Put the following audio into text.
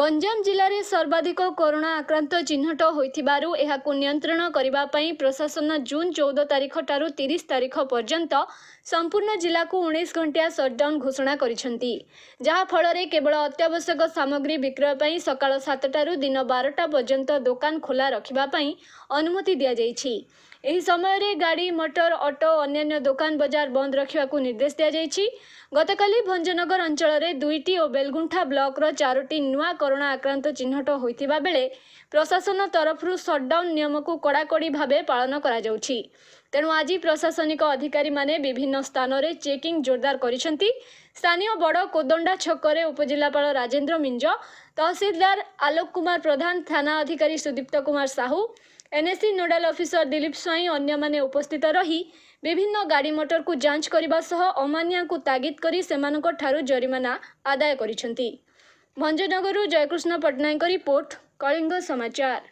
ଗଞ୍ଜାମ ଜିଲ୍ଲାରେ ସର୍ବାଧିକ କରୋନା ଆକ୍ରାନ୍ତ ଚିହ୍ନଟ ହୋଇଥିବାରୁ ଏହାକୁ ନିୟନ୍ତ୍ରଣ କରିବା ପାଇଁ ପ୍ରଶାସନ ଜୁନ୍ ଚଉଦ ତାରିଖଠାରୁ ତିରିଶ ତାରିଖ ପର୍ଯ୍ୟନ୍ତ ସମ୍ପୂର୍ଣ୍ଣ ଜିଲ୍ଲାକୁ ଉଣେଇଶ ଘଣ୍ଟିଆ ସଟ୍ଡାଉନ୍ ଘୋଷଣା କରିଛନ୍ତି ଯାହାଫଳରେ କେବଳ ଅତ୍ୟାବଶ୍ୟକ ସାମଗ୍ରୀ ବିକ୍ରୟ ପାଇଁ ସକାଳ ସାତଟାରୁ ଦିନ ବାରଟା ପର୍ଯ୍ୟନ୍ତ ଦୋକାନ ଖୋଲା ରଖିବା ପାଇଁ ଅନୁମତି ଦିଆଯାଇଛି ଏହି ସମୟରେ ଗାଡ଼ି ମଟର ଅଟୋ ଅନ୍ୟାନ୍ୟ ଦୋକାନ ବଜାର ବନ୍ଦ ରଖିବାକୁ ନିର୍ଦ୍ଦେଶ ଦିଆଯାଇଛି ଗତକାଲି ଭଞ୍ଜନଗର ଅଞ୍ଚଳରେ ଦୁଇଟି ଓ ବେଲଗୁଣ୍ଠା ବ୍ଲକର ଚାରୋଟି ନୂଆ କରୋନା ଆକ୍ରାନ୍ତ ଚିହ୍ନଟ ହୋଇଥିବା ବେଳେ ପ୍ରଶାସନ ତରଫରୁ ସଟ୍ଡାଉନ୍ ନିୟମକୁ କଡ଼ାକଡ଼ି ଭାବେ ପାଳନ କରାଯାଉଛି ତେଣୁ ଆଜି ପ୍ରଶାସନିକ ଅଧିକାରୀମାନେ ବିଭିନ୍ନ ସ୍ଥାନରେ ଚେକିଂ ଜୋରଦାର କରିଛନ୍ତି ସ୍ଥାନୀୟ ବଡ଼ କୋଦଣ୍ଡା ଛକରେ ଉପଜିଲ୍ଲାପାଳ ରାଜେନ୍ଦ୍ର ମିଞ୍ଜ ତହସିଲଦାର ଆଲୋକ କୁମାର ପ୍ରଧାନ ଥାନା ଅଧିକାରୀ Sudipta Kumar Sahu NAC nodal officer Dilip Swain ଅନ୍ୟମାନେ ଉପସ୍ଥିତ ରହି ବିଭିନ୍ନ ଗାଡ଼ି ମଟରକୁ ଯାଞ୍ଚ କରିବା ସହ ଅମାନିଆଙ୍କୁ ତାଗିଦ କରି ସେମାନଙ୍କଠାରୁ ଜରିମାନା ଆଦାୟ କରିଛନ୍ତି भञ्जनगरु जयकृष्ण पट्टनायक रिपोर्ट कलिङ समाचार